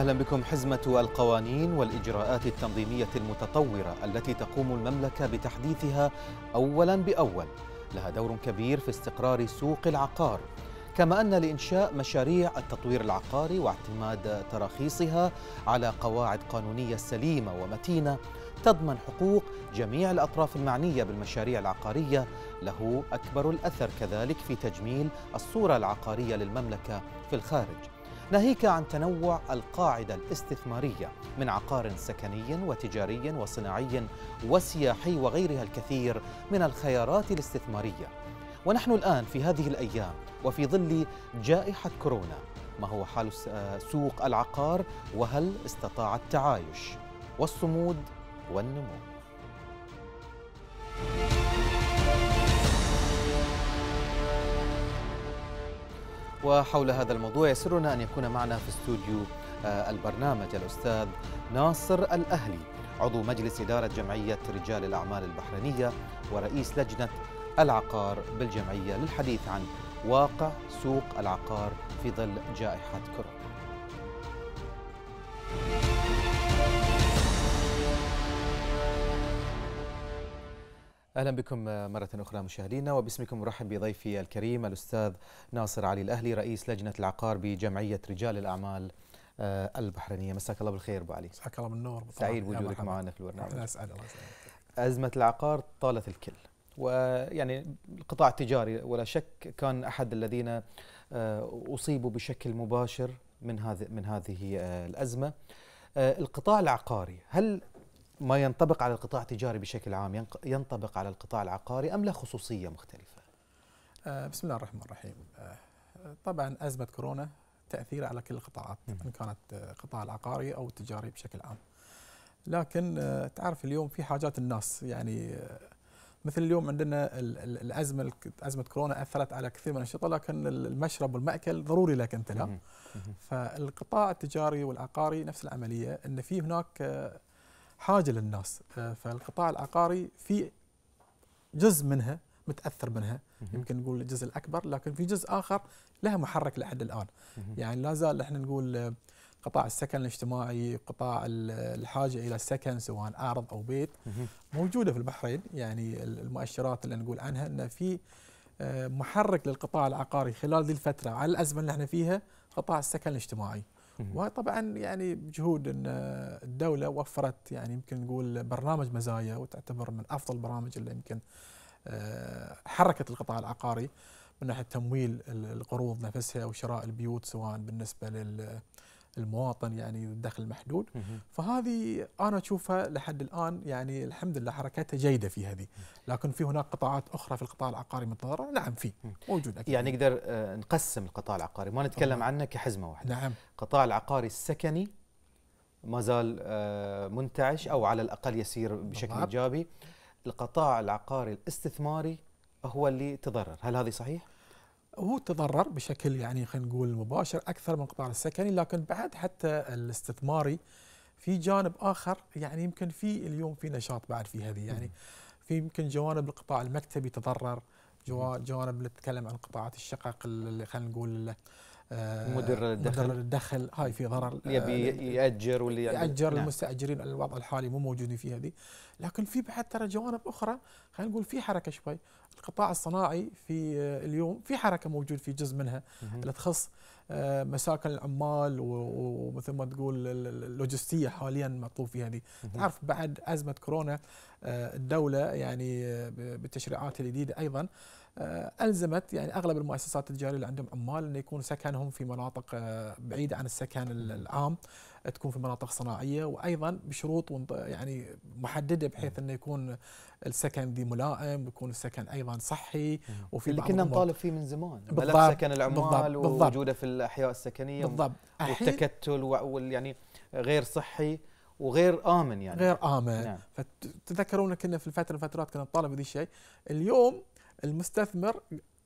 أهلا بكم حزمة القوانين والإجراءات التنظيمية المتطورة التي تقوم المملكة بتحديثها أولا بأول لها دور كبير في استقرار سوق العقار كما أن لإنشاء مشاريع التطوير العقاري واعتماد تراخيصها على قواعد قانونية سليمة ومتينة تضمن حقوق جميع الأطراف المعنية بالمشاريع العقارية له أكبر الأثر كذلك في تجميل الصورة العقارية للمملكة في الخارج ناهيك عن تنوع القاعدة الاستثمارية من عقار سكني وتجاري وصناعي وسياحي وغيرها الكثير من الخيارات الاستثمارية ونحن الآن في هذه الأيام وفي ظل جائحة كورونا ما هو حال سوق العقار وهل استطاع التعايش والصمود والنمو وحول هذا الموضوع يسرنا أن يكون معنا في استوديو آه، البرنامج الأستاذ ناصر الأهلي عضو مجلس إدارة جمعية رجال الأعمال البحرينية ورئيس لجنة العقار بالجمعية للحديث عن واقع سوق العقار في ظل جائحة كورونا اهلا بكم مره اخرى مشاهدينا وباسمكم ارحب بضيفي الكريم الاستاذ ناصر علي الاهلي رئيس لجنه العقار بجمعيه رجال الاعمال آه، البحرينيه مساك الله بالخير ابو علي مساك الله بالنور سعيد بوجودك معنا في البرنامج الله يسعدك ازمه العقار طالت الكل ويعني القطاع التجاري ولا شك كان احد الذين آه، اصيبوا بشكل مباشر من هذه من هذه آه، الازمه القطاع العقاري هل ما ينطبق على القطاع التجاري بشكل عام ينطبق على القطاع العقاري أم له خصوصية مختلفة؟ آه، بسم الله الرحمن الرحيم آه، طبعا أزمة كورونا تأثير على كل القطاعات نعم. إن كانت القطاع العقاري أو التجاري بشكل عام لكن آه، تعرف اليوم في حاجات الناس يعني مثل اليوم عندنا الازمه ازمه كورونا اثرت على كثير من الانشطه لكن المشرب والماكل ضروري لك انت لا فالقطاع التجاري والعقاري نفس العمليه ان في هناك حاجه للناس آه، فالقطاع العقاري في جزء منها متاثر منها يمكن نقول الجزء الاكبر لكن في جزء اخر لها محرك لحد الان يعني لا زال احنا نقول آه، قطاع السكن الاجتماعي قطاع الحاجه الى السكن سواء ارض او بيت موجوده في البحرين يعني المؤشرات اللي نقول عنها ان في آه، محرك للقطاع العقاري خلال ذي الفتره على الازمه اللي احنا فيها قطاع السكن الاجتماعي وطبعا يعني بجهود ان الدوله وفرت يعني يمكن نقول برنامج مزايا وتعتبر من افضل البرامج اللي يمكن آه، حركت القطاع العقاري من ناحيه تمويل القروض نفسها وشراء البيوت سواء بالنسبه لل المواطن يعني الدخل محدود فهذه انا اشوفها لحد الان يعني الحمد لله حركتها جيده في هذه لكن في هناك قطاعات اخرى في القطاع العقاري متضرره نعم في موجود اكيد يعني نقدر آه، نقسم القطاع العقاري ما نتكلم عنه كحزمه واحده نعم القطاع العقاري السكني ما زال آه، منتعش او على الاقل يسير بشكل ايجابي القطاع العقاري الاستثماري هو اللي تضرر هل هذه صحيح هو تضرر بشكل يعني خلينا نقول مباشر اكثر من القطاع السكني لكن بعد حتى الاستثماري في جانب اخر يعني يمكن في اليوم في نشاط بعد في هذه يعني في يمكن جوانب القطاع المكتبي تضرر جوانب نتكلم عن قطاعات الشقق اللي خلينا نقول مدر آه، للدخل مدر للدخل هاي في ضرر آه، يبي ياجر واللي يعني ياجر نعم. المستاجرين الوضع الحالي مو موجودين فيها هذه لكن في بعد ترى جوانب اخرى خلينا نقول في حركه شوي القطاع الصناعي في آه، اليوم في حركه موجود في جزء منها اللي تخص مساكن العمال ومثل ما تقول اللوجستيه حاليا مطلوب فيها هذه تعرف بعد ازمه كورونا الدوله يعني بالتشريعات الجديده ايضا آه، الزمت يعني اغلب المؤسسات التجاريه اللي عندهم عمال أن يكون سكنهم في مناطق آه، بعيده عن السكن العام تكون في مناطق صناعيه وايضا بشروط يعني محدده بحيث انه يكون السكن ذي ملائم ويكون السكن ايضا صحي وفي اللي كنا نطالب فيه من زمان بالضبط سكن العمال ووجوده في الاحياء السكنيه بالضبط والتكتل يعني غير صحي وغير امن يعني غير امن نعم. فتتذكرون كنا في الفتره الفترات كنا نطالب بهذا الشيء اليوم المستثمر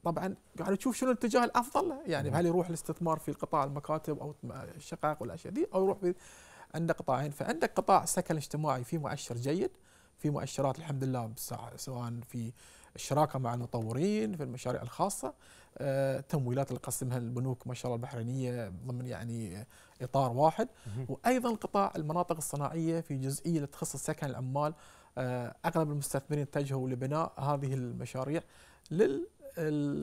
طبعا قاعد يشوف شنو الاتجاه الافضل له يعني هل يروح الاستثمار في قطاع المكاتب او الشقق والاشياء دي او يروح في عندنا قطاعين فعندك قطاع سكن اجتماعي في مؤشر جيد في مؤشرات الحمد لله سواء في الشراكه مع المطورين في المشاريع الخاصه آه، تمويلات اللي قسمها البنوك ما شاء الله البحرينيه ضمن يعني اطار واحد وايضا قطاع المناطق الصناعيه في جزئيه اللي تخص السكن العمال آه، اغلب المستثمرين اتجهوا لبناء هذه المشاريع لل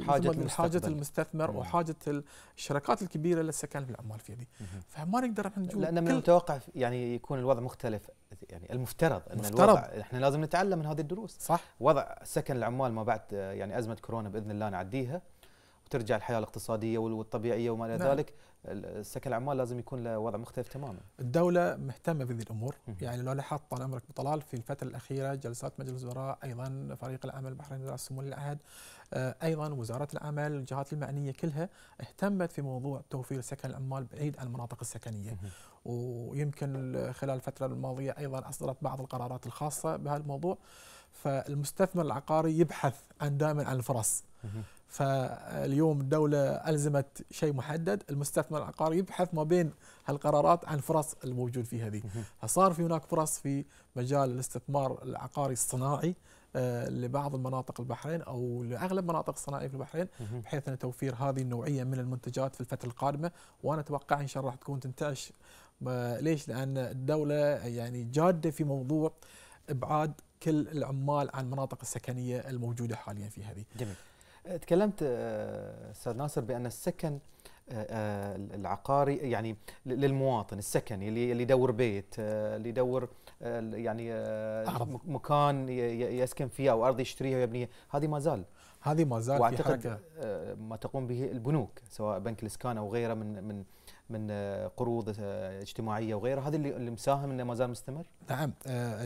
حاجة المستثمر, المستثمر وحاجة الشركات الكبيرة للسكن في الأعمال في هذه فما نقدر احنا نجول لأن من المتوقع يعني يكون الوضع مختلف يعني المفترض أن مفترض. الوضع احنا لازم نتعلم من هذه الدروس صح وضع سكن العمال ما بعد آه، يعني أزمة كورونا بإذن الله نعديها ترجع الحياه الاقتصاديه والطبيعيه وما الى نعم. ذلك سكن العمال لازم يكون له وضع مختلف تماما. الدوله مهتمه بهذه الامور، يعني لو لاحظت طال عمرك بطلال في الفتره الاخيره جلسات مجلس الوزراء، ايضا فريق العمل البحريني رئاسه سمو العهد، آه، ايضا وزاره العمل، الجهات المعنيه كلها اهتمت في موضوع توفير سكن العمال بعيد عن المناطق السكنيه. ويمكن خلال الفتره الماضيه ايضا اصدرت بعض القرارات الخاصه بهذا الموضوع. فالمستثمر العقاري يبحث عن دائما عن الفرص فاليوم الدولة ألزمت شيء محدد المستثمر العقاري يبحث ما بين هالقرارات عن الفرص الموجود فيها هذه فصار في هناك فرص في مجال الاستثمار العقاري الصناعي آه، لبعض المناطق البحرين او لاغلب مناطق الصناعيه في البحرين بحيث ان توفير هذه النوعيه من المنتجات في الفتره القادمه وانا اتوقع ان شاء الله راح تكون تنتعش ليش؟ لان الدوله يعني جاده في موضوع ابعاد كل العمال عن المناطق السكنيه الموجوده حاليا في هذه. جميل. أه، تكلمت أه، استاذ ناصر بان السكن أه، العقاري يعني للمواطن السكني اللي يدور بيت اللي يدور يعني مكان يسكن فيه او ارض يشتريها ويبنيها هذه ما زال هذه ما زال في حركه ما تقوم به البنوك سواء بنك الاسكان او غيره من من من آه، قروض آه، اجتماعيه وغيرها هذا اللي مساهم انه ما زال مستمر نعم آه،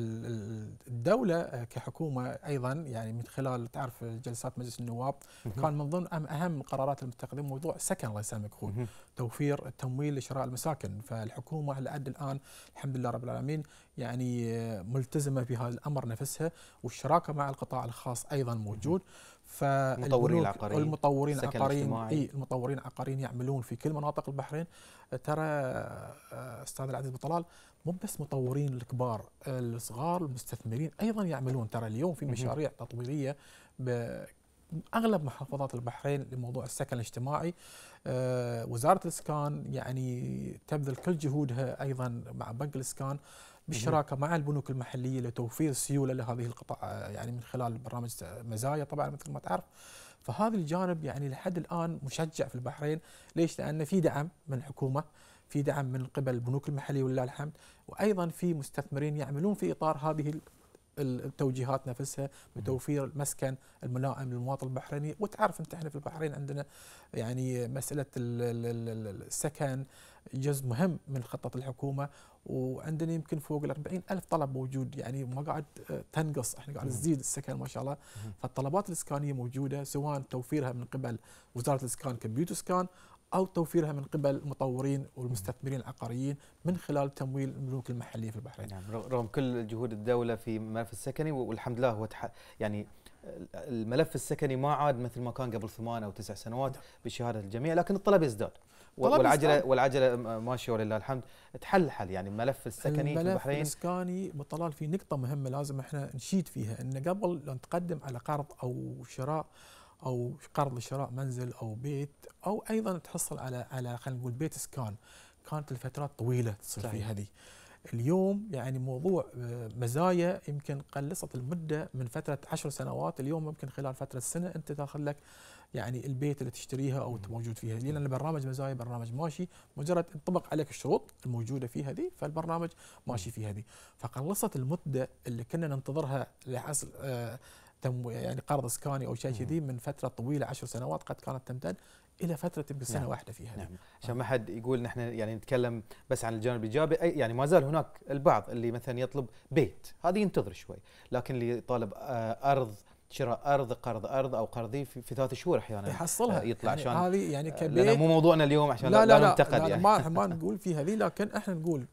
الدوله كحكومه ايضا يعني من خلال تعرف جلسات مجلس النواب كان من ضمن اهم القرارات المتخذه موضوع سكن الله يسلمك اخوي توفير التمويل لشراء المساكن فالحكومه لحد الان الحمد لله رب العالمين يعني ملتزمه بهذا الامر نفسها والشراكه مع القطاع الخاص ايضا موجود فالمطورين العقاريين المطورين العقاريين اي المطورين العقاريين يعملون في كل مناطق البحرين آه، ترى آه، استاذ العزيز بطلال مو بس مطورين الكبار الصغار المستثمرين ايضا يعملون ترى اليوم في مشاريع تطويريه اغلب محافظات البحرين لموضوع السكن الاجتماعي آه، وزاره الاسكان يعني تبذل كل جهودها ايضا مع بنك الاسكان بالشراكه مع البنوك المحليه لتوفير سيوله لهذه القطاع يعني من خلال برنامج مزايا طبعا مثل ما تعرف فهذا الجانب يعني لحد الان مشجع في البحرين ليش؟ لان في دعم من الحكومه في دعم من قبل البنوك المحليه ولله الحمد وايضا في مستثمرين يعملون في اطار هذه التوجيهات نفسها بتوفير المسكن الملائم للمواطن البحريني وتعرف انت احنا في البحرين عندنا يعني مساله السكن جزء مهم من خطه الحكومه وعندنا يمكن فوق ال ألف طلب موجود يعني ما قاعد آه، تنقص احنا قاعد تزيد السكن ما شاء الله فالطلبات الإسكانية موجودة سواء توفيرها من قبل وزارة الإسكان كبيوت إسكان أو توفيرها من قبل المطورين والمستثمرين العقاريين من خلال تمويل البنوك المحلية في البحرين نعم رغم كل جهود الدولة في الملف السكني والحمد لله هو يعني الملف السكني ما عاد مثل ما كان قبل ثمان أو تسع سنوات نعم. بشهادة الجميع لكن الطلب يزداد والعجله والعجله ماشيه ولله الحمد تحل حل يعني الملف السكني الملف في البحرين الملف السكني بطلال في نقطه مهمه لازم احنا نشيد فيها ان قبل لو نتقدم على قرض او شراء او قرض لشراء منزل او بيت او ايضا تحصل على على خلينا نقول بيت اسكان كانت الفترات طويله تصير في هذه اليوم يعني موضوع آه، مزايا يمكن قلصت المده من فتره عشر سنوات اليوم ممكن خلال فتره سنه انت تاخذ لك يعني البيت اللي تشتريها او انت موجود فيها لان البرنامج مزايا برنامج ماشي مجرد انطبق عليك الشروط الموجوده في هذه فالبرنامج ماشي في هذه فقلصت المده اللي كنا ننتظرها لحصل آه، تم يعني قرض اسكاني او شيء كذي من فتره طويله عشر سنوات قد كانت تمتد الى فتره يمكن سنه نعم. واحده فيها نعم. آه. عشان ما حد يقول نحن يعني نتكلم بس عن الجانب الايجابي يعني ما زال هناك البعض اللي مثلا يطلب بيت هذه ينتظر شوي لكن اللي طالب آه، ارض شراء ارض قرض ارض او قرضي في, في ثلاث شهور احيانا يحصلها إيه، آه، يطلع يعني عشان هذه يعني كبيت مو موضوعنا اليوم عشان لا لا, لا, ننتقد يعني ما ما نقول في هذه لكن احنا نقول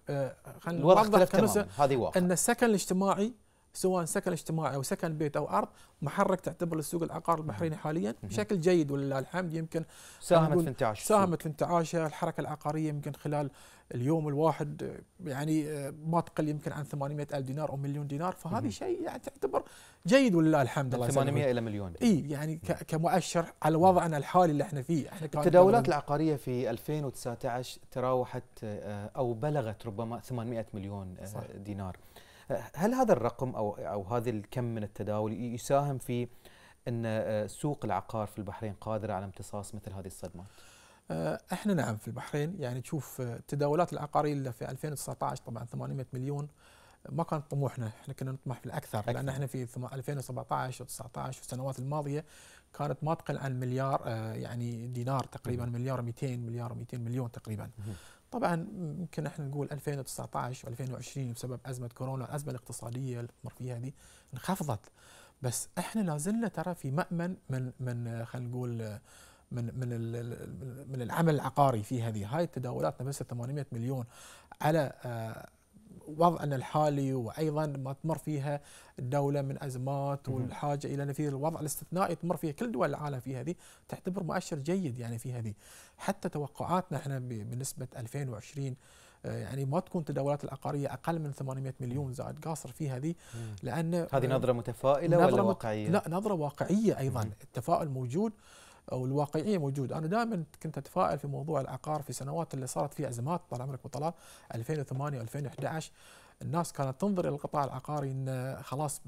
خلينا نوضح هذه واقع ان السكن الاجتماعي سواء سكن اجتماعي او سكن بيت او ارض محرك تعتبر السوق العقار البحريني حاليا بشكل جيد ولله الحمد يمكن ساهمت في انتعاش ساهمت في انتعاش الحركه العقاريه يمكن خلال اليوم الواحد يعني آه، ما تقل يمكن عن 800 الف دينار او مليون دينار فهذا شيء يعني تعتبر جيد ولله الحمد الله 800 الى مليون اي يعني كمؤشر على وضعنا الحالي اللي احنا فيه احنا التداولات العقاريه في 2019 تراوحت آه، او بلغت ربما 800 مليون آه، صح. دينار هل هذا الرقم او او هذا الكم من التداول يساهم في ان آه، سوق العقار في البحرين قادره على امتصاص مثل هذه الصدمات؟ آه، احنا نعم في البحرين يعني تشوف آه، التداولات العقاريه اللي في 2019 طبعا 800 مليون ما كان طموحنا احنا كنا نطمح في الاكثر أكثر. لان احنا في 2017 و19 والسنوات الماضيه كانت ما تقل عن مليار يعني دينار تقريبا مليار 200 مليار 200 مليون تقريبا طبعا يمكن احنا نقول 2019 و2020 بسبب ازمه كورونا الازمه الاقتصاديه اللي مر فيها هذه انخفضت بس احنا لازلنا ترى في مامن من من خلينا نقول من من من العمل العقاري في هذه هاي التداولات بس 800 مليون على آه، وضعنا الحالي وايضا ما تمر فيها الدوله من ازمات والحاجه الى نفيذ الوضع الاستثنائي تمر فيه كل دول العالم في هذه تعتبر مؤشر جيد يعني في هذه حتى توقعاتنا احنا بنسبه 2020 آه، يعني ما تكون تداولات العقاريه اقل من 800 مليون زائد قاصر في هذه لان هذه نظره متفائله نظرة ولا واقعيه؟ لا نظره واقعيه ايضا التفاؤل موجود او الواقعيه موجوده، انا دائما كنت اتفائل في موضوع العقار في السنوات اللي صارت فيها ازمات طال عمرك طلال 2008 و2011 الناس كانت تنظر الى القطاع العقاري ان خلاص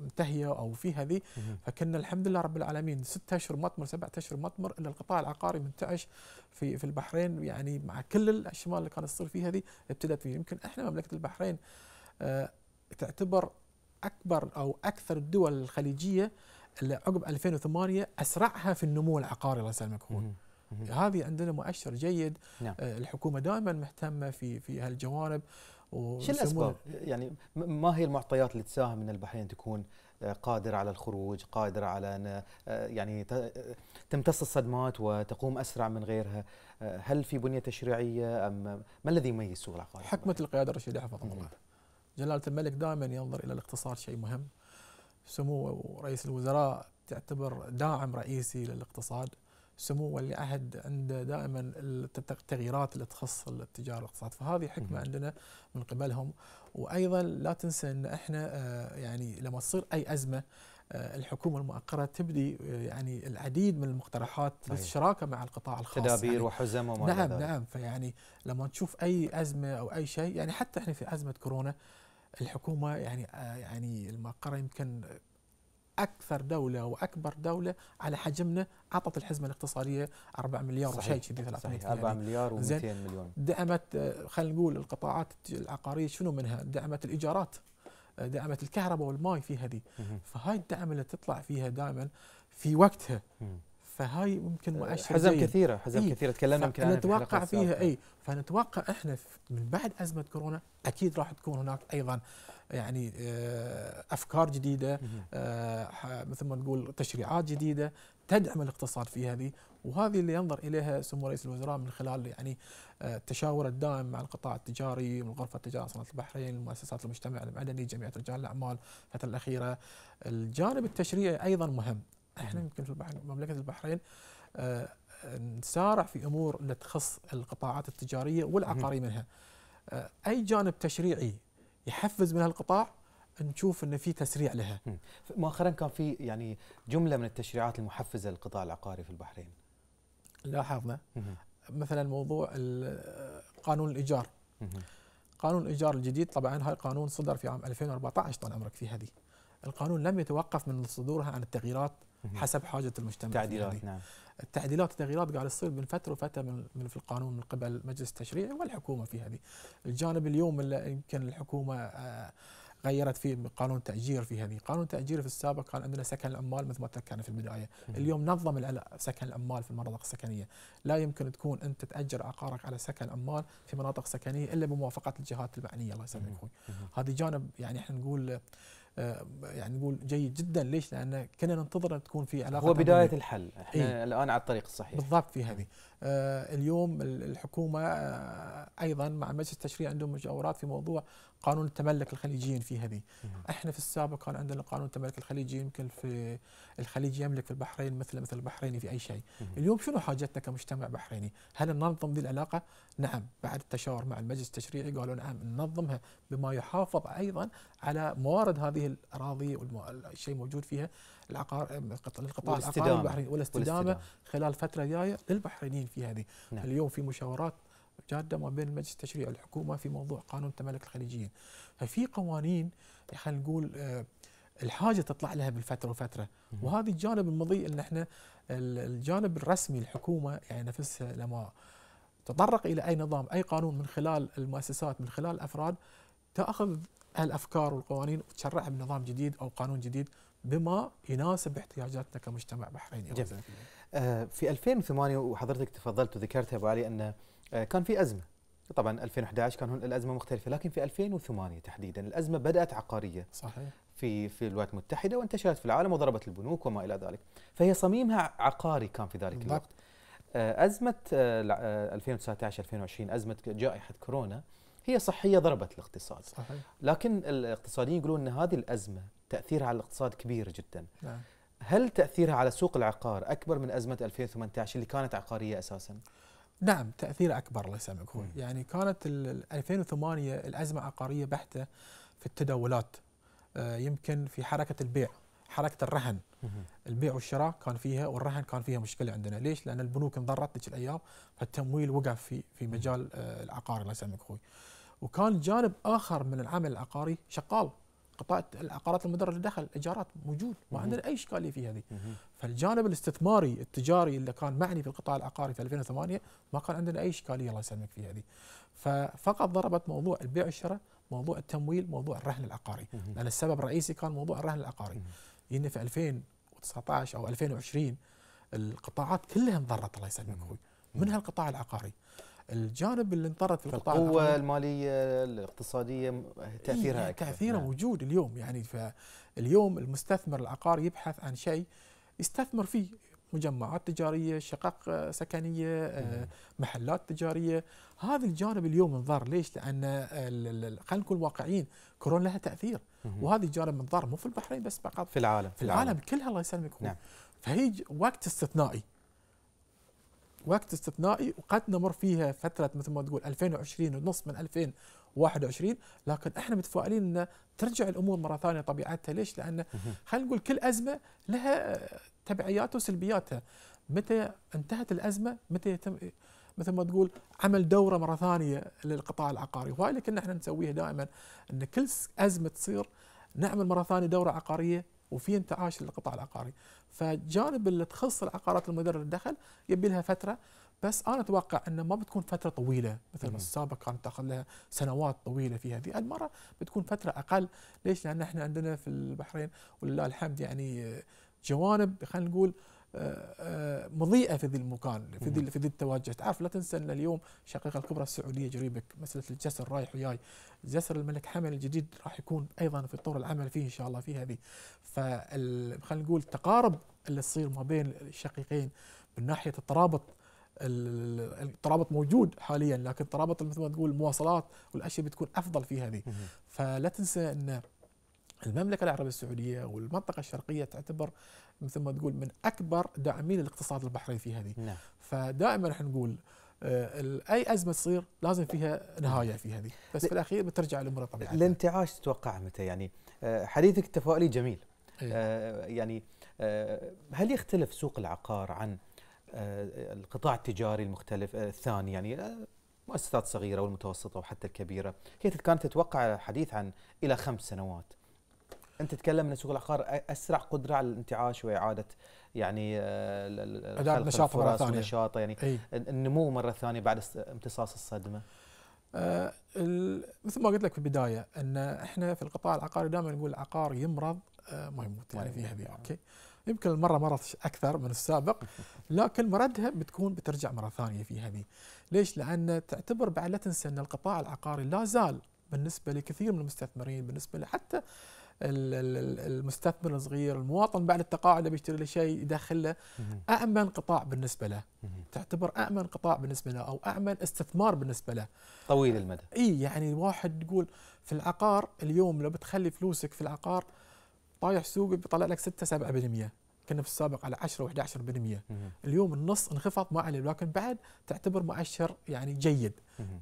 منتهيه او في هذه فكنا الحمد لله رب العالمين ستة اشهر مطمر سبعة اشهر مطمر الا القطاع العقاري منتعش في في البحرين يعني مع كل الاشمال اللي كانت تصير فيه هذه ابتدت فيه يمكن احنا مملكه البحرين آه، تعتبر اكبر او اكثر الدول الخليجيه عقب 2008 اسرعها في النمو العقاري الله يسلمك هذه عندنا مؤشر جيد نعم. آه، الحكومه دائما مهتمه في في هالجوانب شو الاسباب؟ يعني ما هي المعطيات اللي تساهم ان البحرين تكون آه، قادره على الخروج، قادره على ان آه، يعني تمتص الصدمات وتقوم اسرع من غيرها، هل في بنيه تشريعيه ام ما الذي يميز سوق العقاري؟ حكمه القياده الرشيده حفظ الله. جلاله الملك دائما ينظر الى الاقتصاد شيء مهم. سمو رئيس الوزراء تعتبر داعم رئيسي للاقتصاد سمو ولي عهد عنده دائما التغييرات اللي تخص التجاره والاقتصاد فهذه حكمه عندنا من قبلهم وايضا لا تنسى ان احنا آه، يعني لما تصير اي ازمه آه، الحكومه المؤقره تبدي آه، يعني العديد من المقترحات طيب. للشراكه مع القطاع الخاص تدابير يعني وحزم وما نعم نعم فيعني لما نشوف اي ازمه او اي شيء يعني حتى احنا في ازمه كورونا الحكومه يعني آه، يعني المقره يمكن اكثر دوله واكبر دوله على حجمنا اعطت الحزمه الاقتصاديه 4 مليار وشيء كذي 300 4 يعني. مليار و200 مليون دعمت آه، خلينا نقول القطاعات العقاريه شنو منها؟ دعمت الايجارات آه، دعمت الكهرباء والماي في هذه فهاي الدعم اللي تطلع فيها دائما في وقتها فهاي ممكن آه، مؤشر حزم جيد. كثيره حزم إيه؟ كثيره تكلمنا يمكن عنها نتوقع يعني. إيه، في فيها اي فنتوقع احنا من بعد ازمه كورونا اكيد راح تكون هناك ايضا يعني آه، افكار جديده آه، مثل ما نقول تشريعات جديده تدعم الاقتصاد في هذه وهذه اللي ينظر اليها سمو رئيس الوزراء من خلال يعني التشاور الدائم مع القطاع التجاري من غرفه التجاره صناعه البحرين مؤسسات المجتمع المدني جمعيه رجال الاعمال الفتره الاخيره الجانب التشريعي ايضا مهم احنا يمكن في البحرين مملكه البحرين آه، نسارع في امور اللي تخص القطاعات التجاريه والعقاريه منها آه، اي جانب تشريعي يحفز من هالقطاع نشوف ان في تسريع لها مؤخرا كان في يعني جمله من التشريعات المحفزه للقطاع العقاري في البحرين لاحظنا مثلا موضوع قانون الايجار قانون الايجار الجديد طبعا هاي قانون صدر في عام 2014 طال عمرك في هذه القانون لم يتوقف من صدورها عن التغييرات حسب حاجه المجتمع التعديلات نعم التعديلات التغييرات قاعد تصير بين فتره وفتره من في القانون من قبل مجلس التشريع والحكومه في هذه الجانب اليوم اللي يمكن الحكومه آه، غيرت فيه قانون تاجير في هذه قانون تاجير في السابق كان عندنا سكن العمال مثل ما ذكرنا في البدايه اليوم نظم سكن العمال في المناطق السكنيه لا يمكن تكون انت تاجر عقارك على سكن عمال في مناطق سكنيه الا بموافقه الجهات المعنيه الله يسلمك هذه هذا جانب يعني احنا نقول آه، يعني نقول جيد جدا ليش؟ لان كنا ننتظر ان تكون في علاقه هو بدايه عملية. الحل إيه. احنا إيه؟ الان على الطريق الصحيح بالضبط في هذه آه، اليوم الحكومه آه، ايضا مع مجلس التشريع عندهم مجاورات في موضوع قانون التملك الخليجيين في هذه احنا في السابق كان عندنا قانون التملك الخليجي يمكن في الخليج يملك في البحرين مثل مثل البحريني في اي شيء اليوم شنو حاجتنا كمجتمع بحريني هل ننظم ذي العلاقه نعم بعد التشاور مع المجلس التشريعي قالوا نعم ننظمها بما يحافظ ايضا على موارد هذه الاراضي والشيء موجود فيها العقار القطاع العقاري البحريني والاستدامه خلال فتره جايه للبحرينيين في هذه نعم. اليوم في مشاورات جاده ما بين مجلس التشريع والحكومه في موضوع قانون تملك الخليجيين ففي قوانين خلينا نقول آه، الحاجه تطلع لها بالفتره وفتره وهذا الجانب المضيء ان احنا الجانب الرسمي الحكومه يعني نفسها لما تطرق الى اي نظام اي قانون من خلال المؤسسات من خلال الافراد تاخذ هالافكار والقوانين وتشرعها بنظام جديد او قانون جديد بما يناسب احتياجاتنا كمجتمع بحريني جميل. آه، في 2008 وحضرتك تفضلت وذكرتها ابو علي ان آه، كان في ازمه طبعا 2011 كان هون الازمه مختلفه لكن في 2008 تحديدا الازمه بدات عقاريه صحيح في في الولايات المتحده وانتشرت في العالم وضربت البنوك وما الى ذلك فهي صميمها عقاري كان في ذلك الوقت آه، ازمه 2019 2020 ازمه جائحه كورونا هي صحيه ضربت الاقتصاد صحيح. لكن الاقتصاديين يقولون ان هذه الازمه تاثيرها على الاقتصاد كبير جدا نعم. هل تاثيرها على سوق العقار اكبر من ازمه 2018 اللي كانت عقاريه اساسا نعم تاثير اكبر الله يسلمك يعني كانت 2008 الازمه عقاريه بحته في التداولات آه، يمكن في حركه البيع حركه الرهن البيع والشراء كان فيها والرهن كان فيها مشكله عندنا ليش لان البنوك انضرت ذيك الايام فالتمويل وقف في في مجال آه، العقار الله يسلمك اخوي وكان جانب اخر من العمل العقاري شغال قطاع العقارات المدرجه داخل الايجارات موجود ما عندنا اي اشكاليه في هذه فالجانب الاستثماري التجاري اللي كان معني في القطاع العقاري في 2008 ما كان عندنا اي اشكاليه الله يسلمك في هذه ففقط ضربت موضوع البيع والشراء موضوع التمويل موضوع الرهن العقاري لان السبب الرئيسي كان موضوع الرهن العقاري ان في 2019 او 2020 القطاعات كلها انضرت الله يسلمك اخوي منها القطاع العقاري الجانب اللي انطرت في القطاع القوة المالية الاقتصادية تأثيرها إيه تأثيرها نعم. موجود اليوم يعني فاليوم المستثمر العقاري يبحث عن شيء يستثمر فيه مجمعات تجارية شقق آه، سكنية آه، محلات تجارية هذا الجانب اليوم انظر ليش لأن خلينا نكون واقعيين كورونا لها تأثير وهذا الجانب انظر مو في البحرين بس فقط في العالم في العالم, العالم. كلها الله يسلمك نعم. فهي وقت استثنائي وقت استثنائي وقد نمر فيها فتره مثل ما تقول 2020 ونص من 2021 لكن احنا متفائلين ان ترجع الامور مره ثانيه طبيعتها ليش؟ لان خلينا نقول كل ازمه لها تبعياتها وسلبياتها متى انتهت الازمه متى يتم مثل ما تقول عمل دوره مره ثانيه للقطاع العقاري وهاي اللي كنا احنا نسويها دائما ان كل ازمه تصير نعمل مره ثانيه دوره عقاريه وفي انتعاش للقطاع العقاري فجانب اللي تخص العقارات المدرة الدخل يبي لها فتره بس انا اتوقع انه ما بتكون فتره طويله مثل ما السابق كانت تاخذ لها سنوات طويله في هذه المره بتكون فتره اقل ليش؟ لان احنا عندنا في البحرين ولله الحمد يعني آه، جوانب خلينا نقول آه، آه، مضيئه في ذي المكان في ذي في ذي التواجد تعرف لا تنسى ان اليوم شقيقه الكبرى السعوديه جريبك مساله الجسر رايح وياي جسر الملك حمل الجديد راح يكون ايضا في طور العمل فيه ان شاء الله في هذه خلينا نقول التقارب اللي تصير ما بين الشقيقين من ناحيه الترابط الترابط موجود حاليا لكن ترابط مثل ما تقول المواصلات والاشياء بتكون افضل في هذه فلا تنسى ان المملكة العربية السعودية والمنطقة الشرقية تعتبر مثل ما تقول من أكبر داعمين الاقتصاد البحري في هذه نعم. فدائما احنا نقول آه، اي ازمه تصير لازم فيها نهايه في هذه بس في الاخير بترجع الامور طبيعيه الانتعاش تتوقع متى يعني آه، حديثك التفاؤلي جميل إيه. آه، يعني هل يختلف سوق العقار عن القطاع التجاري المختلف الثاني يعني مؤسسات صغيره والمتوسطه وحتى الكبيره هي كانت تتوقع حديث عن الى خمس سنوات انت تتكلم ان سوق العقار اسرع قدره على الانتعاش واعاده يعني آه، اداء نشاطه مره ثانيه نشاطه يعني أي. النمو مره ثانيه بعد امتصاص الصدمه آه، مثل ما قلت لك في البدايه ان احنا في القطاع العقاري دائما نقول العقار يمرض آه، ما يموت يعني فيها بيع اوكي يمكن المره مرض اكثر من السابق لكن مردها بتكون بترجع مره ثانيه فيها بي ليش؟ لان تعتبر بعد لا تنسى ان القطاع العقاري لا زال بالنسبه لكثير من المستثمرين بالنسبه حتى المستثمر الصغير المواطن بعد التقاعد بيشتري له شيء يدخل له أأمن قطاع بالنسبة له تعتبر أأمن قطاع بالنسبة له أو أأمن استثمار بالنسبة له طويل المدى إي يعني واحد يقول في العقار اليوم لو بتخلي فلوسك في العقار طايح سوق بيطلع لك 6 7% كنا في السابق على 10 و11% اليوم النص انخفض ما عليه لكن بعد تعتبر مؤشر يعني جيد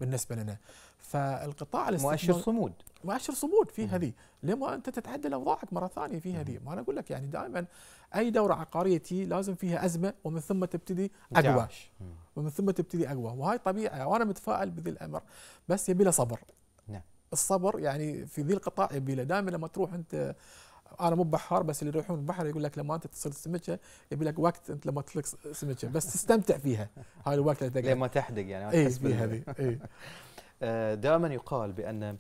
بالنسبه لنا فالقطاع مؤشر صمود مؤشر صمود في هذه ليه ما انت تتعدل اوضاعك مره ثانيه في هذه ما انا اقول لك يعني دائما اي دوره عقاريه تي لازم فيها ازمه ومن ثم تبتدي اقوى ومن ثم تبتدي اقوى وهاي طبيعه وانا متفائل بذي الامر بس يبي له صبر نعم. الصبر يعني في ذي القطاع يبي له دائما لما تروح انت انا مو بحار بس اللي يروحون البحر يقول لك لما انت تصل السمكه يبي لك وقت انت لما تطلق سمكه بس تستمتع فيها هاي الوقت اللي تقعد لما تحدق يعني اي تحس بها اي آه، دائما يقال بان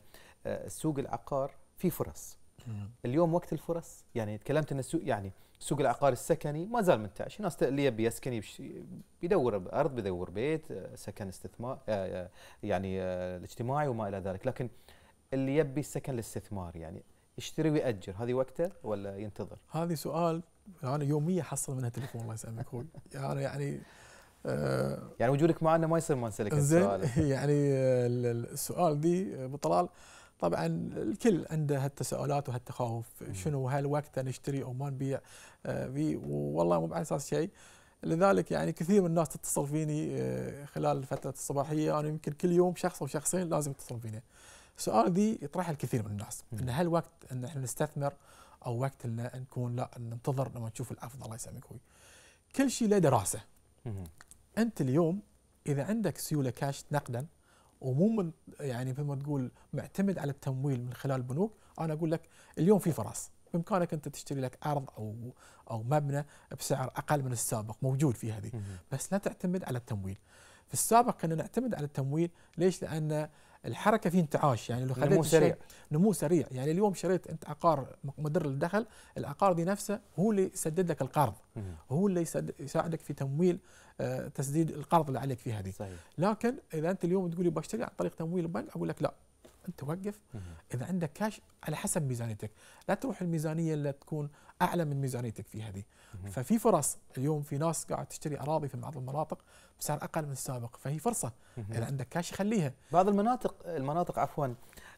آه، سوق العقار في فرص اليوم وقت الفرص يعني تكلمت ان السوق يعني سوق العقار السكني ما زال منتعش ناس اللي يبي يسكن بيدور ارض بيدور بيت آه، سكن استثمار يعني الاجتماعي وما الى ذلك لكن اللي يبي السكن للاستثمار يعني يشتري ويأجر هذه وقته ولا ينتظر؟ هذه سؤال انا يوميا احصل منها تليفون الله يسلمك اخوي انا يعني آه يعني وجودك معنا ما يصير ما نسالك يعني، آه، السؤال يعني السؤال آه، ذي ابو طلال طبعا الكل عنده هالتساؤلات وهالتخوف شنو هل وقته نشتري او ما نبيع آه، في والله مو على اساس شيء لذلك يعني كثير من الناس تتصل فيني خلال الفتره الصباحيه انا يمكن كل يوم شخص او شخصين لازم يتصلون فيني السؤال دي يطرح الكثير من الناس ان هل وقت ان احنا نستثمر او وقت ان نكون لا ننتظر لما نشوف الافضل الله يسلمك اخوي كل شيء له دراسه انت اليوم اذا عندك سيوله كاش نقدا ومو من يعني مثل ما تقول معتمد على التمويل من خلال البنوك انا اقول لك اليوم في فرص بامكانك انت تشتري لك ارض او او مبنى بسعر اقل من السابق موجود في هذه بس لا تعتمد على التمويل في السابق كنا نعتمد على التمويل ليش لان الحركه في انتعاش يعني لو خليت نمو سريع نمو سريع يعني اليوم شريت انت عقار مدر للدخل العقار دي نفسه هو اللي يسدد لك القرض هو اللي يساعدك في تمويل آه، تسديد القرض اللي عليك في هذه صحيح. لكن اذا انت اليوم تقول لي بشتري عن طريق تمويل البنك اقول لك لا انت توقف اذا عندك كاش على حسب ميزانيتك لا تروح الميزانيه اللي تكون اعلى من ميزانيتك في هذه ففي فرص اليوم في ناس قاعد تشتري اراضي في بعض المناطق بسعر اقل من السابق فهي فرصه اذا عندك كاش خليها بعض المناطق المناطق عفوا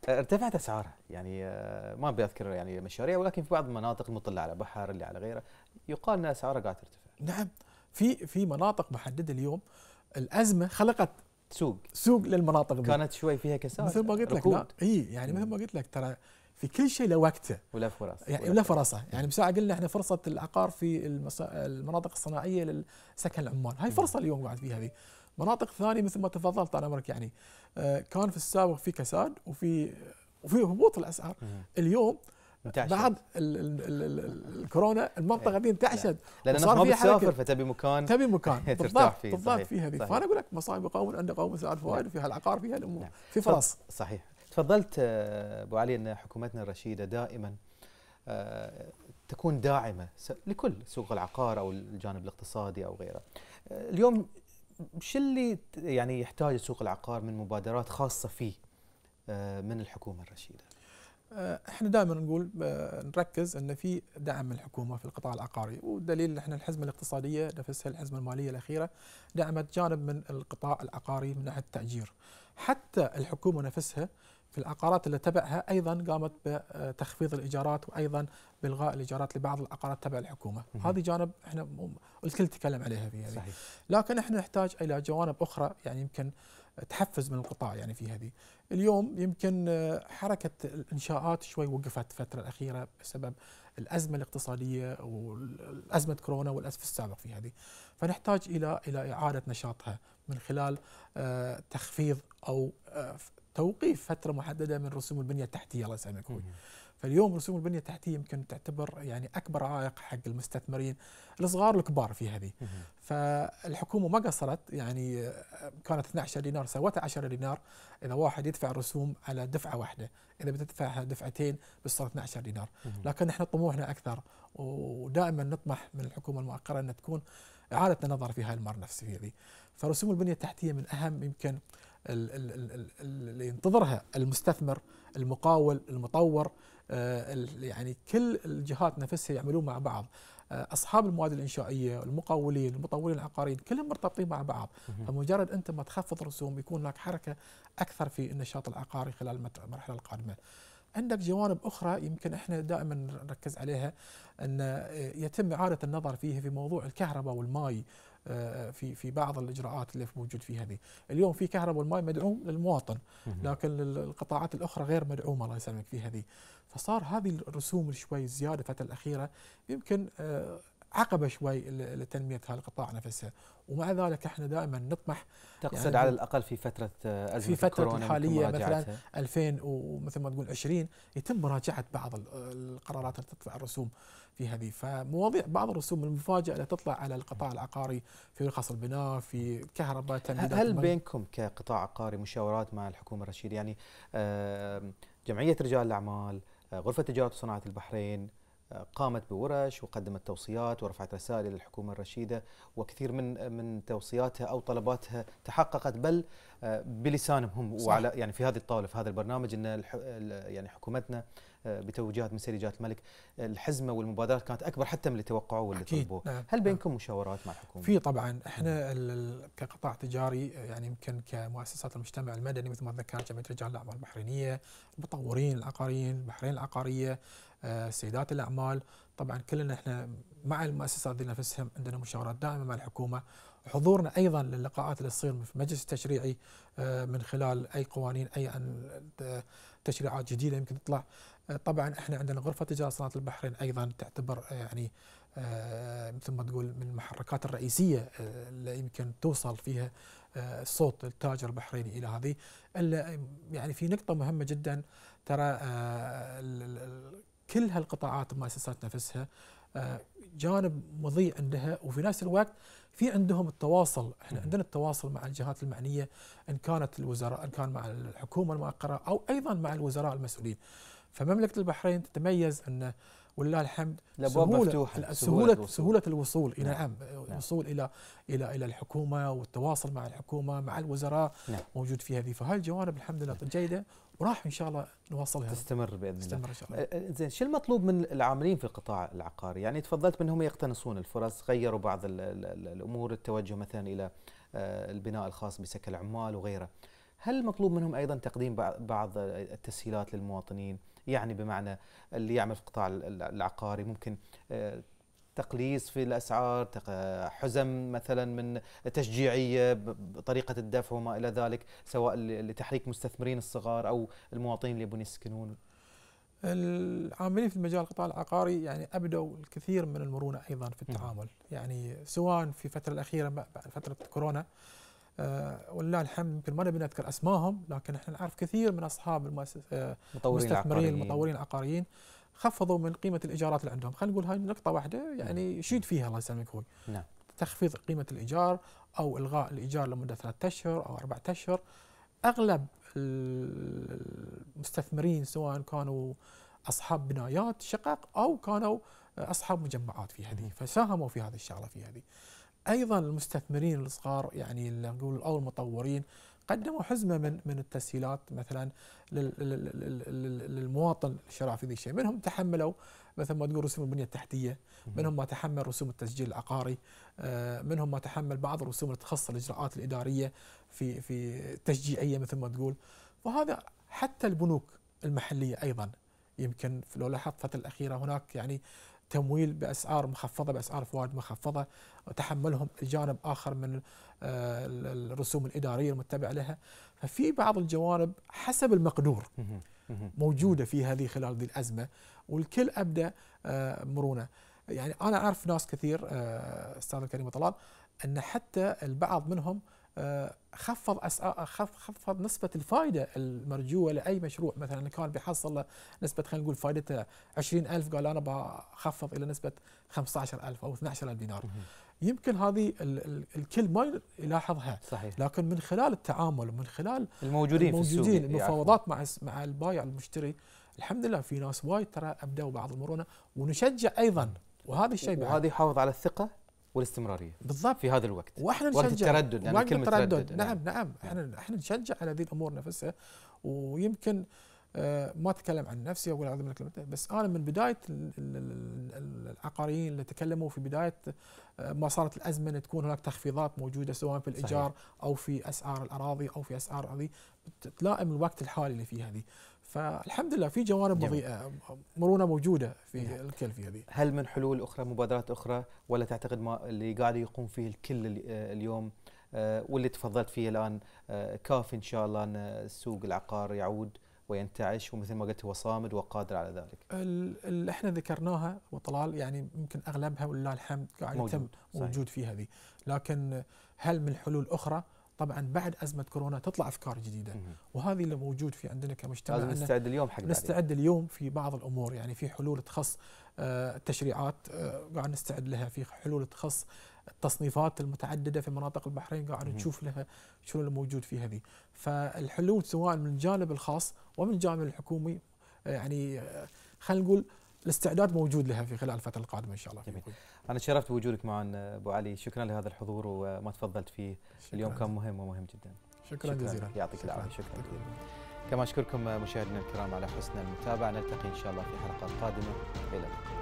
آه، ارتفعت اسعارها يعني آه، ما بذكر يعني مشاريع ولكن في بعض المناطق المطله على بحر اللي على غيره يقال ان اسعارها قاعده ترتفع نعم في في مناطق محدده اليوم الازمه خلقت سوق سوق للمناطق دي كانت شوي فيها كساد مثل ما قلت لك اي يعني مثل ما قلت لك ترى في كل شيء له وقته وله فرص يعني ولا فرصه يعني بساعة قلنا احنا فرصه العقار في المسا... المناطق الصناعيه للسكن العمال هاي فرصه اليوم قاعد فيها هذه مناطق ثانيه مثل ما تفضلت على عمرك يعني آه، كان في السابق في كساد وفي وفي هبوط الاسعار اليوم انتعشت بعد الـ الـ الـ الكورونا المنطقه إيه. دي انتعشت لان الناس ما بتسافر فتبي مكان تبي مكان ترتاح فيه بالضبط فيها دي فانا اقول لك مصائب قوم عند قوم سعد فوائد نعم. وفيها العقار فيها الامور نعم. في فرص صحيح تفضلت آه، ابو علي ان حكومتنا الرشيده دائما آه، تكون داعمه لكل سوق العقار او الجانب الاقتصادي او غيره آه، اليوم شو اللي يعني يحتاج سوق العقار من مبادرات خاصه فيه من الحكومه الرشيده آه، احنا دائما نقول آه، نركز ان في دعم من الحكومه في القطاع العقاري والدليل ان احنا الحزمه الاقتصاديه نفسها الحزمه الماليه الاخيره دعمت جانب من القطاع العقاري من ناحيه التاجير حتى الحكومه نفسها في العقارات اللي تبعها ايضا قامت بتخفيض الايجارات وايضا بالغاء الايجارات لبعض العقارات تبع الحكومه، هذه جانب احنا الكل تكلم عليها في هذه. يعني. صحيح. لكن احنا نحتاج الى جوانب اخرى يعني يمكن تحفز من القطاع يعني في هذه اليوم يمكن آه، حركة الإنشاءات شوي وقفت الفترة الأخيرة بسبب الأزمة الاقتصادية والأزمة كورونا والأسف السابق في هذه فنحتاج إلى إلى إعادة نشاطها من خلال آه، تخفيض أو آه، توقيف فترة محددة من رسوم البنية التحتية الله يسلمك فاليوم رسوم البنيه التحتيه يمكن تعتبر يعني اكبر عائق حق المستثمرين الصغار والكبار في هذه فالحكومه ما قصرت يعني كانت 12 دينار سوتها 10 دينار اذا واحد يدفع رسوم على دفعه واحده اذا بتدفعها دفعتين بتصير 12 دينار لكن احنا طموحنا اكثر ودائما نطمح من الحكومه المؤقره ان تكون اعاده النظر في هاي المار النفسيه هذه فرسوم البنيه التحتيه من اهم يمكن اللي ينتظرها المستثمر المقاول المطور آه، يعني كل الجهات نفسها يعملون مع بعض آه، اصحاب المواد الانشائيه المقاولين المطورين العقاريين كلهم مرتبطين مع بعض فمجرد انت ما تخفض رسوم يكون لك حركه اكثر في النشاط العقاري خلال المرحله القادمه عندك جوانب اخرى يمكن احنا دائما نركز عليها ان آه، يتم اعاده النظر فيها في موضوع الكهرباء والماي آه، في في بعض الاجراءات اللي موجود فيها هذه اليوم في كهرباء والماء مدعوم للمواطن لكن القطاعات الاخرى غير مدعومه الله يسلمك في هذه فصار هذه الرسوم شوي زياده الفتره الاخيره يمكن آه، عقبه شوي لتنميه هذا القطاع نفسه ومع ذلك احنا دائما نطمح تقصد يعني على الاقل في فتره آه، ازمه في فتره الحاليه مثلا 2000 ومثل ما تقول 20 يتم مراجعه بعض القرارات اللي تطلع الرسوم في هذه فمواضيع بعض الرسوم المفاجئه اللي تطلع على القطاع العقاري في رخص البناء في كهرباء تنميه هل بينكم كقطاع عقاري مشاورات مع الحكومه الرشيد يعني جمعيه رجال الاعمال آه، غرفه تجاره وصناعه البحرين قامت بورش وقدمت توصيات ورفعت رسائل للحكومة الرشيدة وكثير من من توصياتها أو طلباتها تحققت بل آه، بلسانهم هم صح. وعلى يعني في هذه الطاولة في هذا البرنامج أن يعني حكومتنا آه، بتوجيهات من سيد جلالة الملك الحزمة والمبادرات كانت أكبر حتى من اللي توقعوه واللي طلبوه نعم. هل نعم. بينكم مشاورات مع الحكومة؟ في طبعا احنا كقطاع تجاري يعني يمكن كمؤسسات المجتمع المدني مثل ما ذكرت جمعية رجال الأعمال البحرينية المطورين العقاريين البحرين العقارية آه، سيدات الاعمال طبعا كلنا احنا مع المؤسسات ذي نفسهم عندنا مشاورات دائمه مع الحكومه حضورنا ايضا للقاءات اللي تصير في المجلس التشريعي آه، من خلال اي قوانين اي تشريعات جديده يمكن تطلع آه، طبعا احنا عندنا غرفه تجاره صناعه البحرين ايضا تعتبر يعني مثل ما تقول من المحركات الرئيسيه اللي يمكن توصل فيها صوت التاجر البحريني الى هذه الا يعني في نقطه مهمه جدا ترى كل هالقطاعات المؤسسات نفسها آه، جانب مضيء عندها وفي نفس الوقت في عندهم التواصل احنا عندنا التواصل مع الجهات المعنيه ان كانت الوزراء ان كان مع الحكومه المؤقره او ايضا مع الوزراء المسؤولين فمملكه البحرين تتميز ان ولله الحمد سهولة مفتوحة سهولة الوصول. سهولة الوصول إلى نعم, نعم. الوصول نعم. إلى إلى إلى الحكومة والتواصل مع الحكومة مع الوزراء نعم. موجود في هذه الجوانب الحمد لله جيدة وراح ان شاء الله نواصلها تستمر باذن الله تستمر ان شاء الله زين شو المطلوب من العاملين في القطاع العقاري؟ يعني تفضلت منهم يقتنصون الفرص، غيروا بعض الامور التوجه مثلا الى البناء الخاص بسكن العمال وغيره. هل مطلوب منهم ايضا تقديم بعض التسهيلات للمواطنين؟ يعني بمعنى اللي يعمل في القطاع العقاري ممكن تقليص في الاسعار حزم مثلا من تشجيعيه بطريقه الدفع وما الى ذلك سواء لتحريك المستثمرين الصغار او المواطنين اللي يبون يسكنون العاملين في مجال القطاع العقاري يعني ابدوا الكثير من المرونه ايضا في التعامل يعني سواء في الفتره الاخيره بعد فتره كورونا أه ولله الحمد يمكن ما نبي نذكر اسمائهم لكن احنا نعرف كثير من اصحاب المؤسس المستثمرين آه، المطورين العقاريين خفضوا من قيمه الايجارات اللي عندهم خلينا نقول هاي نقطه واحده يعني نعم. شيد فيها الله يسلمك اخوي نعم تخفيض قيمه الايجار او الغاء الايجار لمده ثلاثة اشهر او أربعة اشهر اغلب المستثمرين سواء كانوا اصحاب بنايات شقق او كانوا اصحاب مجمعات في هذه نعم. فساهموا في هذه الشغله في هذه ايضا المستثمرين الصغار يعني اللي نقول او المطورين قدموا حزمه من من التسهيلات مثلا للمواطن الشراء في ذي الشيء، منهم تحملوا مثل ما تقول رسوم البنيه التحتيه، منهم ما تحمل رسوم التسجيل العقاري، آه، منهم ما تحمل بعض الرسوم اللي تخص الاجراءات الاداريه في في تشجيعيه مثل ما تقول، وهذا حتى البنوك المحليه ايضا يمكن لو لاحظت الفتره الاخيره هناك يعني تمويل باسعار مخفضه باسعار فوائد مخفضه وتحملهم جانب اخر من آه، الرسوم الاداريه المتبعه لها ففي بعض الجوانب حسب المقدور موجوده في هذه خلال هذه الازمه والكل ابدى آه، مرونه يعني انا اعرف ناس كثير آه، استاذ الكريم طلال ان حتى البعض منهم خفض آه، خفض نسبة الفائدة المرجوة لأي مشروع مثلا كان بيحصل له نسبة خلينا نقول فائدته 20000 قال أنا بخفض إلى نسبة 15000 أو 12000 دينار يمكن هذه الكل ما يلاحظها صحيح. لكن من خلال التعامل ومن خلال الموجودين, الموجودين في يعني. المفاوضات مع مع البايع المشتري الحمد لله في ناس وايد ترى ابدوا بعض المرونه ونشجع ايضا وهذا الشيء وهذا يحافظ على الثقه والاستمراريه بالضبط في هذا الوقت واحنا نشجع وقت التردد يعني وقت كلمه التردد. تردد نعم نعم, نعم. نعم. احنا نعم. احنا نشجع على هذه الامور نفسها ويمكن آه، ما اتكلم عن نفسي اقول من بالله بس انا من بدايه العقاريين اللي تكلموا في بدايه آه، ما صارت الازمه تكون هناك تخفيضات موجوده سواء في الايجار او في اسعار الاراضي او في اسعار هذه تلائم الوقت الحالي اللي فيه هذه فالحمد لله في جوانب مضيئه مرونه موجوده في نعم. في هذه هل من حلول اخرى مبادرات اخرى ولا تعتقد ما اللي قاعد يقوم فيه الكل اليوم آه، واللي تفضلت فيه الان آه، كافي ان شاء الله ان السوق العقار يعود وينتعش ومثل ما قلت هو صامد وقادر على ذلك. اللي احنا ذكرناها وطلال يعني يمكن اغلبها ولله الحمد قاعد موجود. موجود في هذه، لكن هل من حلول اخرى؟ طبعا بعد ازمه كورونا تطلع افكار جديده وهذه اللي موجود في عندنا كمجتمع لازم نستعد اليوم حق نستعد اليوم في بعض الامور يعني في حلول تخص آه، التشريعات آه، قاعد نستعد لها في حلول تخص التصنيفات المتعدده في مناطق البحرين قاعد نشوف لها شنو اللي موجود في هذه فالحلول سواء من الجانب الخاص ومن الجانب الحكومي آه، يعني خلينا نقول الاستعداد موجود لها في خلال الفتره القادمه ان شاء الله جميل. انا تشرفت بوجودك معنا ابو علي شكرا لهذا الحضور وما تفضلت فيه اليوم كان مهم ومهم جدا شكرا, شكرا جزيلا يعطيك العافيه شكرا, شكرا. كما اشكركم مشاهدينا الكرام على حسن المتابعه نلتقي ان شاء الله في حلقات قادمه الى اللقاء